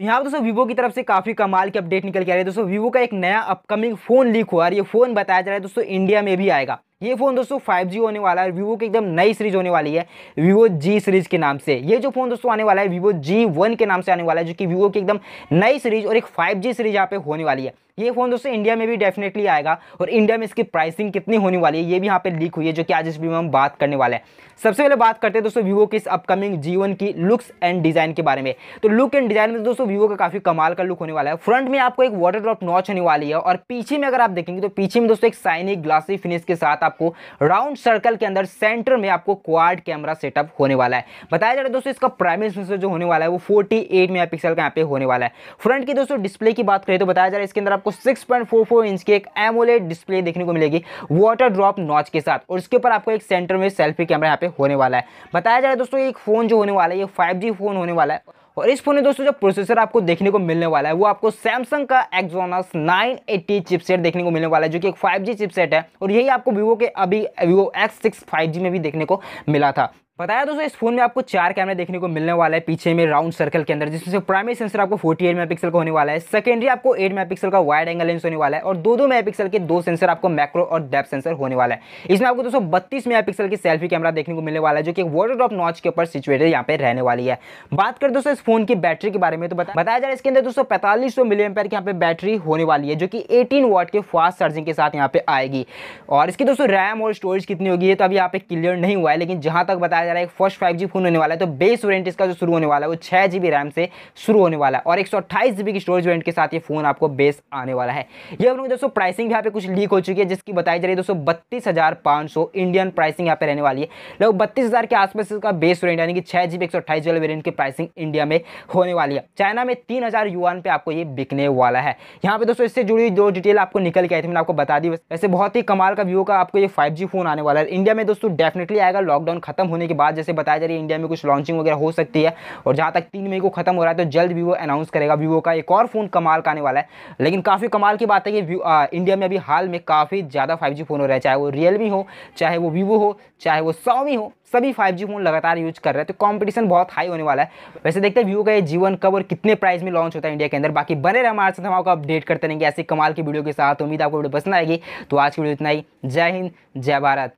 यहाँ दोस्तों वीवो की तरफ से काफ़ी कमाल की अपडेट निकल के आ रही है दोस्तों वीवो का एक नया अपकमिंग फ़ोन लीक हुआ और ये फ़ोन बताया जा रहा है दोस्तों इंडिया में भी आएगा ये फ़ोन दोस्तों 5G होने वाला है वीवो की एकदम नई सीरीज होने वाली है वीवो जी सीरीज के नाम से ये जो फ़ोन दोस्तों आने वाला है वीवो G1 के नाम से आने वाला है जो कि वीवो की एकदम नई सीरीज और एक 5G सीरीज यहाँ पे होने वाली है ये फ़ोन दोस्तों इंडिया में भी डेफिनेटली आएगा और इंडिया में इसकी प्राइसिंग कितनी होने वाली है ये भी यहाँ पे लीक हुई है जो कि आज इस वीडियो में हम बात करने वाले हैं सबसे पहले बात करते हैं दोस्तों वीवो के इस अपकमिंग जीवन की लुक्स एंड डिज़ाइन के बारे में तो लुक एंड डिज़ाइन में दोस्तों वीवो का काफ़ी कमाल का लुक होने वाला है फ्रंट में आपको एक वाटर ड्रॉप नॉच होने वाली है और पीछे में अगर आप देखेंगे तो पीछे में दोस्तों एक साइनिक ग्लासी फिनिश के साथ आपको राउंड सर्कल के अंदर सेंटर में आपको क्वाड कैमरा सेटअप होने वाला है बताया जा रहा है दोस्तों इसका प्राइमरी सेंसर जो होने वाला है वो फोर्टी एट मेगा पिक्सल का यहाँ पे होने वाला है फ्रंट की दोस्तों डिस्प्ले की बात करें तो बताया जा रहा है इसके अंदर आपको सिक्स पॉइंट इंच की एक एमोलेट डिस्प्ले देखने को मिलेगी वाटर ड्रॉप नॉच के साथ और इसके ऊपर आपको एक सेंटर में सेल्फी कैमरा यहाँ पे होने वाला है बताया जा रहा है दोस्तों एक फोन जो होने वाला है ये फाइव फोन होने वाला है और इस फोन में दोस्तों जो प्रोसेसर आपको देखने को मिलने वाला है वो आपको सैमसंग का एक्जोनस 980 चिपसेट देखने को मिलने वाला है जो कि एक 5G चिपसेट है और यही आपको वीवो के अभी वीवो X6 5G में भी देखने को मिला था बताया दोस्तों इस फोन में आपको चार कैमरे देखने को मिलने वाला है पीछे में राउंड सर्कल के अंदर जिसमें से प्राइमरी सेंसर आपको 48 मेगापिक्सल का होने वाला है सेकेंडरी आपको 8 मेगापिक्सल का वाइड एंगल लेंस होने वाला है और दो दो मेगापिक्सल के दो सेंसर आपको मैक्रो और डेप सेंसर होने वाला है इसमें आपको दोस्तों बत्तीस पिक्सल की सेल्फी कैमरा देखने को मिलने वाला है जो कि वाटर ड्रॉप नॉच के ऊपर सिचुएटेड यहाँ पे रहने वाली है बात कर दोस्तों इस फोन की बैटरी के बारे में तो बताया जा रहा है इसके अंदर दोस्तों पैंतालीस सौ मिलियन की यहाँ पे बैटरी होने वाली है जो कि एटीन वॉट के फास्ट चार्जिंग के साथ यहाँ पे आएगी और इसकी दोस्तों रैम और स्टोरेज कितनी होगी तो अभी यहाँ पे क्लियर नहीं हुआ है लेकिन जहाँ तक बताया जा रहा है फर्स्ट फाइव फोन होने वाला है तो बेस वेरियंट इसका जो शुरू होने वाला है वो छह जीबी रैम से शुरू होने वाला है और एक सौ की स्टोरेज वेरियंट के साथ ये फोन आपको बेस आने वाला है ये अपने दोस्तों प्राइसिंग यहाँ पे कुछ लीक हो चुकी है जिसकी बताई जा रही है दोस्तों बत्तीस हज़ार पाँच सौ इंडियन प्राइसिंग यहाँ पे रहने वाली है लगभग बत्तीस हज़ार के आसपास इसका बेस वेरियंट यानी कि छह जीबी बी एक सौ अट्ठाईस जी वेरियंट की प्राइसिंग इंडिया में होने वाली है चाइना में तीन हज़ार युवान पे आपको ये बिकने वाला है यहाँ पे दोस्तों इससे जुड़ी दो डिटेल आपको निकल के आई थी मैंने आपको बता दी वैसे बहुत ही कमाल का व्यू का आपको ये फाइव फोन आने वाला है इंडिया में दोस्तों डेफिनेटली आएगा लॉकडाउन खत्म होने के बाद जैसे बताया जा रही है इंडिया में कुछ लॉन्चिंग वगैरह हो सकती है और जहाँ तक तीन मई को खत्म हो रहा है तो जल्द वीवो अनाउंस करेगा वीवो का एक और फ़ोन कमाल का आने वाला है लेकिन काफ़ी कमाल की बात है कि इंडिया में अभी हाल में काफ़ी ज़्यादा फाइव फ़ोन हो रहा है चाहे वो रियलमी हो चाहे वो वीवो हो चाहे वो सोमी हो सभी फाइव फ़ोन लगातार यूज कर रहे हैं तो कॉम्पिटिशन बहुत हाई होने वाला है वैसे देखते हैं वीवो का ये जीवन कब और कितने प्राइस में लॉन्च होता है इंडिया के अंदर बाकी बने रहे हमारे साथ हम आपको अपडेट करते रहेंगे ऐसे कमाल की वीडियो के साथ उम्मीद आपको वीडियो पसंद आएगी तो आज की वीडियो इतना ही जय हिंद जय भारत